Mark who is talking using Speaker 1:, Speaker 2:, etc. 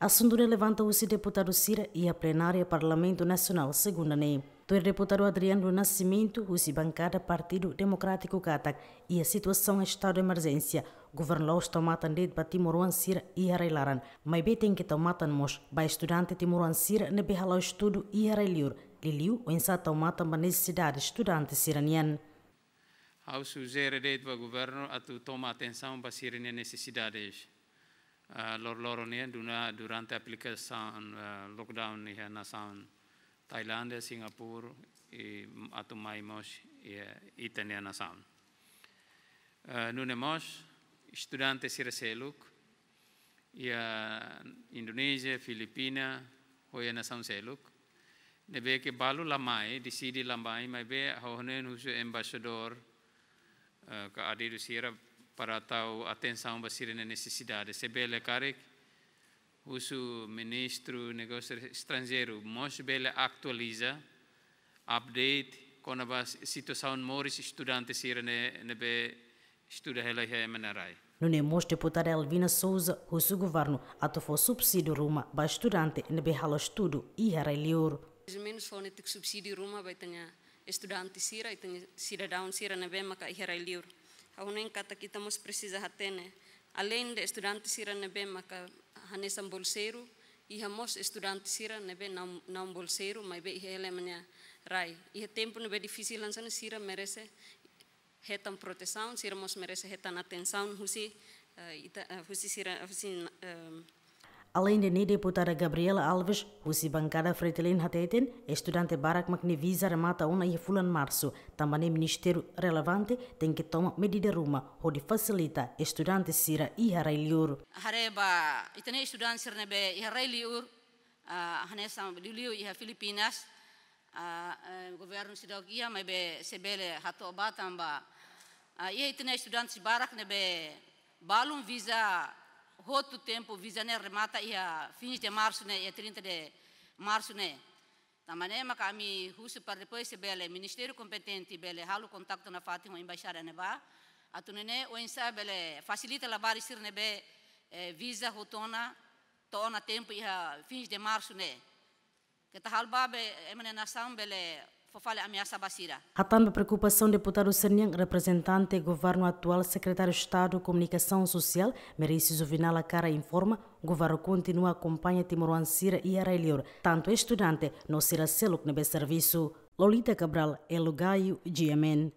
Speaker 1: A sundura levanta o deputado Cira e a plenária Parlamento Nacional, segunda NEM. Do deputado Adriano Nascimento, o bancada Partido Democrático Catac e a situação é estado de emergência. O governo Laos tomou atendendo para Timoruan Cira e Arailaran. Mas bem tem que tomar mos, para estudante Timoruan Cira na Behalau Estudo e Arailur. Liliu, o ensaio tomar também necessidade estudante siraniano.
Speaker 2: Ao sugerir o governo, a tomar atenção para Sirania necessidades. Eh, lor-loro nia duna durante application eh, lockdown nia na saun Thailand, Singapura, i atu mai mos i Italia na saun. Eh, nune mos studente siraseluk ia Indonesia, Filipina, hoya na saun seluk. Nebe ke balu lamai di sidi lambai mai be hohnen husu ambassador ka adidu sirap para tal atenção baseada na necessidade. Se bela care o ministro negócio estrangeiro mais bela atualiza update com a situação mais estudantes ir ne ne estuda ela é menarai.
Speaker 1: No Nemos, deputada Elvina Souza, o seu governo atofou subsídio ruma para estudante no Behala Estudo e lior.
Speaker 3: Os menos foram ter subsídio ruma para estudante sira e cidadão sira na Bemaka e lior hahunen kata kita mos precisa hatene. Além de estudantes ira nebe maka hanesan bolseiro, iha mos estudantes ira nebe não, não bolseiro, mas be iha elemania rai. Iha tempo nebe difícil ansana sira merece hetan proteção, sira mos merece hetan atenção, husi uh, eh, ita, uh, eh, husi sira husi eh,
Speaker 1: Além de NID, deputada Gabriela Alves, Rússia bancada fretilin Hateten, estudante Barak Macne Visa remata uma e fulan março. Também ministério relevante tem que tomar medida ruma, onde facilita estudante Sira e Harailiur.
Speaker 4: Hareba, itene estudante Sirnebe e Harailiur, Hanessa Liu e Filipinas, governo Sidogia, mebe Sebele Hatobatamba. E itene estudante Barak nebe balum visa outro tempo visane remata ia fins de março né e 30 de março né maneira que a mim husu para depois bele ministério competente bele halu contato na fatin o embaixada né, a tu nené o ensa bele facilita la bari sir ne né, be é, visa hotona tona tempo ia fins de março né que tá halba be emene é, nação bele
Speaker 1: Há também preocupação, deputado Sernian, representante do governo atual, secretário de Estado de Comunicação Social, Merício Vinalacara Cara, informa o governo continua a acompanhar Timor Cira e Arailor, tanto estudante, não será selo que não é serviço. Lolita Cabral, Elugaio, GMN.